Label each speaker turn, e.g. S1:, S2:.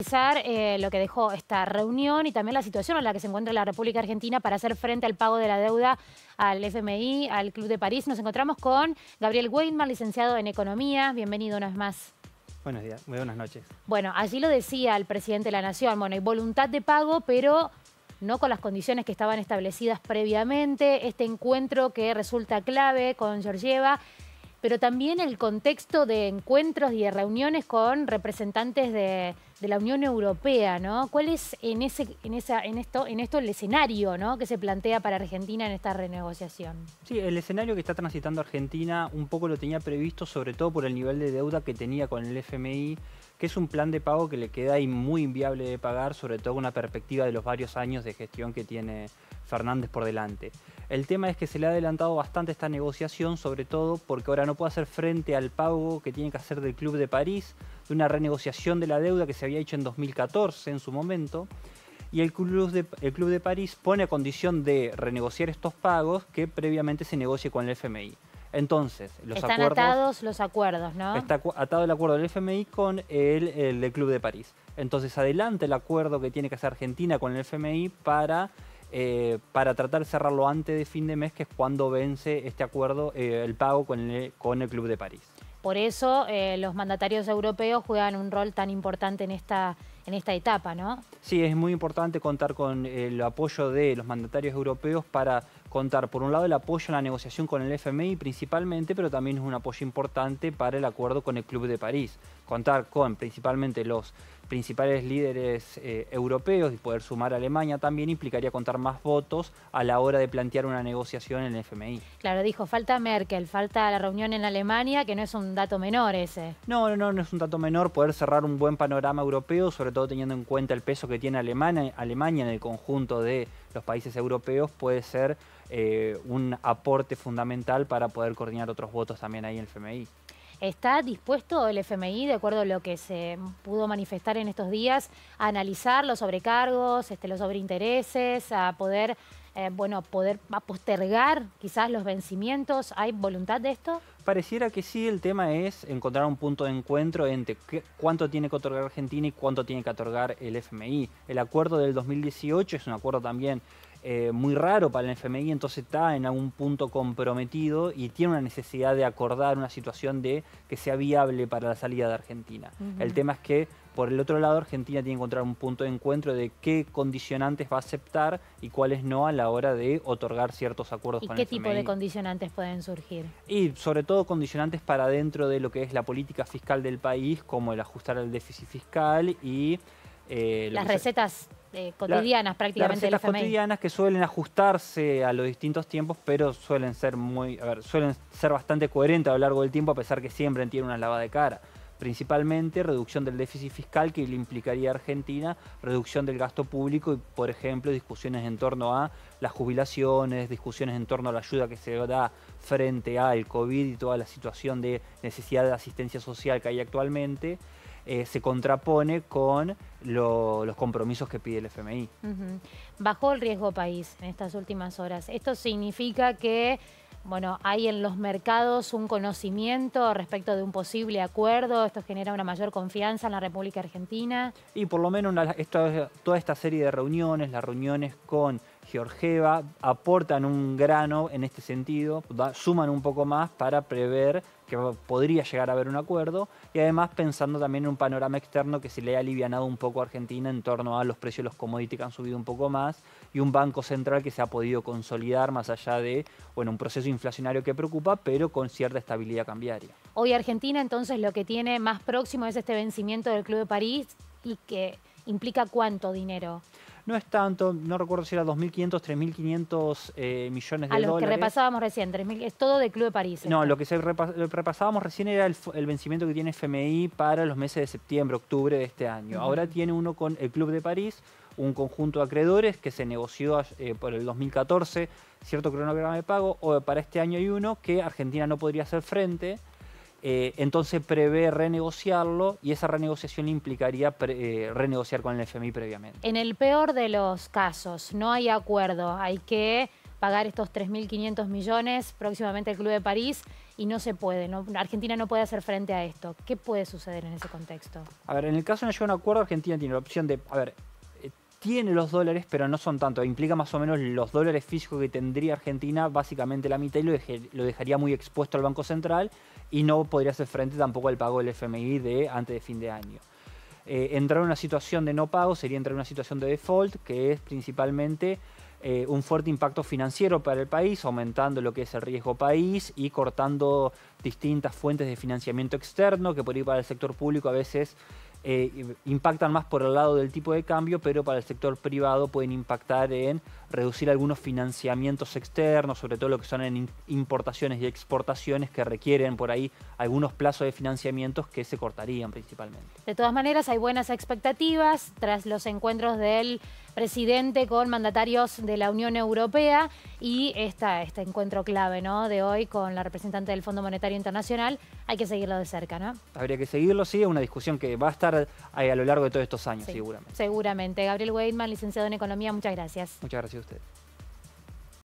S1: analizar eh, lo que dejó esta reunión y también la situación en la que se encuentra la República Argentina para hacer frente al pago de la deuda al FMI, al Club de París. Nos encontramos con Gabriel Weidman, licenciado en Economía. Bienvenido una vez más.
S2: Buenos días, muy buenas noches.
S1: Bueno, allí lo decía el presidente de la Nación, bueno, hay voluntad de pago, pero no con las condiciones que estaban establecidas previamente. Este encuentro que resulta clave con Georgieva pero también el contexto de encuentros y de reuniones con representantes de, la Unión Europea, ¿Cuál es en esto, el escenario que se plantea para Argentina en esta renegociación?
S2: Sí, el escenario que está transitando Argentina un poco lo tenía previsto, sobre todo por el nivel de deuda que tenía con el FMI, que es un plan de pago que le queda ahí muy inviable de pagar, sobre todo con una perspectiva de los varios años de gestión que tiene Fernández por delante. El tema es que se le ha adelantado bastante esta negociación, sobre todo porque ahora no puede hacer frente al pago que tiene que hacer del Club de París, de una renegociación de la deuda que se había hecho en 2014 en su momento. Y el Club de, París pone a condición de renegociar estos pagos que previamente se negocie con el FMI. Entonces, los Están atados
S1: los acuerdos, ¿no? Está
S2: atado el acuerdo del FMI con el, Club de París. Entonces, adelante el acuerdo que tiene que hacer Argentina con el FMI para eh, para tratar de cerrarlo antes de fin de mes, que es cuando vence este acuerdo, eh, el pago con el, Club de París.
S1: Por eso eh, los mandatarios europeos juegan un rol tan importante en esta, en esta etapa, ¿no?
S2: Sí, es muy importante contar con el apoyo de los mandatarios europeos para contar, por un lado, el apoyo a la negociación con el FMI principalmente, pero también es un apoyo importante para el acuerdo con el Club de París. Contar con principalmente los principales líderes eh, europeos y poder sumar a Alemania también implicaría contar más votos a la hora de plantear una negociación en el FMI.
S1: Claro, dijo, falta Merkel, falta la reunión en Alemania, que no es un dato menor ese.
S2: No, no, no, no es un dato menor poder cerrar un buen panorama europeo, sobre todo teniendo en cuenta el peso que tiene Alemania, en el conjunto de los países europeos, puede ser eh, un aporte fundamental para poder coordinar otros votos también ahí en el FMI.
S1: ¿Está dispuesto el FMI, de acuerdo a lo que se pudo manifestar en estos días, a analizar los sobrecargos, este, los sobreintereses, a poder, eh, bueno, poder postergar quizás los vencimientos? ¿Hay voluntad de esto?
S2: Pareciera que sí, el tema es encontrar un punto de encuentro entre cuánto tiene que otorgar Argentina y cuánto tiene que otorgar el FMI. El acuerdo del 2018 es un acuerdo también eh, muy raro para el FMI, entonces está en algún punto comprometido y tiene una necesidad de acordar una situación de que sea viable para la salida de Argentina. El tema es que por el otro lado, Argentina tiene que encontrar un punto de encuentro de qué condicionantes va a aceptar y cuáles no a la hora de otorgar ciertos acuerdos ¿Y qué tipo de
S1: condicionantes pueden surgir?
S2: Y sobre todo condicionantes para dentro de lo que es la política fiscal del país, como el ajustar el déficit fiscal y... Eh, Las recetas...
S1: Eh, cotidianas la, prácticamente. Las cotidianas
S2: que suelen ajustarse a los distintos tiempos, pero suelen ser muy, suelen ser bastante coherentes a lo largo del tiempo, a pesar que siempre tienen una lavada de cara. Principalmente reducción del déficit fiscal que le implicaría a Argentina, reducción del gasto público y, por ejemplo, discusiones en torno a las jubilaciones, discusiones en torno a la ayuda que se da frente al COVID y toda la situación de necesidad de asistencia social que hay actualmente. Eh, se contrapone con los compromisos que pide el FMI.
S1: Bajó el riesgo país en estas últimas horas. Esto significa que bueno, hay en los mercados un conocimiento respecto de un posible acuerdo, esto genera una mayor confianza en la República Argentina.
S2: Y por lo menos toda esta serie de reuniones, las reuniones con Georgieva, aportan un grano en este sentido, suman un poco más para prever podría llegar a haber un acuerdo, y además pensando también en un panorama externo que se le ha alivianado un poco a Argentina en torno a los precios de los commodities que han subido un poco más, y un banco central que se ha podido consolidar más allá de bueno, un proceso inflacionario que preocupa, pero con cierta estabilidad cambiaria.
S1: Hoy Argentina entonces lo que tiene más próximo es este vencimiento del Club de París y que implica cuánto dinero.
S2: No es tanto, no recuerdo si era 2.500, 3.500 eh, millones de A los que repasábamos
S1: recién, 3.000, es todo del Club de París. No,
S2: lo que se repasábamos recién era el, vencimiento que tiene FMI para los meses de septiembre, octubre de este año. Ahora tiene uno con el Club de París, un conjunto de acreedores que se negoció eh, por el 2014, cierto cronograma de pago, o para este año hay uno que Argentina no podría hacer frente eh, entonces prevé renegociarlo y esa renegociación implicaría eh, renegociar con el FMI previamente.
S1: En el peor de los casos, no hay acuerdo, hay que pagar estos 3.500 millones próximamente al Club de París y no se puede, Argentina no puede hacer frente a esto. ¿Qué puede suceder en ese contexto?
S2: A ver, en el caso de no haya un acuerdo, Argentina tiene la opción de, a ver, tiene los dólares, pero no son tanto. Implica más o menos los dólares físicos que tendría Argentina, básicamente la mitad, y lo, dejaría muy expuesto al Banco Central y no podría hacer frente tampoco al pago del FMI de antes de fin de año. Eh, entrar en una situación de no pago sería entrar en una situación de default, que es principalmente eh, un fuerte impacto financiero para el país, aumentando lo que es el riesgo país y cortando distintas fuentes de financiamiento externo, que por ir para el sector público a veces eh, impactan más por el lado del tipo de cambio, pero para el sector privado pueden impactar en reducir algunos financiamientos externos, sobre todo lo que son en importaciones y exportaciones que requieren por ahí algunos plazos de financiamientos que se cortarían principalmente.
S1: De todas maneras, hay buenas expectativas tras los encuentros del presidente con mandatarios de la Unión Europea y esta, este encuentro clave de hoy con la representante del Fondo Monetario Internacional. Hay que seguirlo de cerca, ¿no?
S2: Habría que seguirlo, sí, es una discusión que va a estar eh, a, lo largo de todos estos años, seguramente.
S1: Seguramente. Gabriel Weidman, licenciado en Economía, muchas gracias.
S2: Muchas gracias a usted.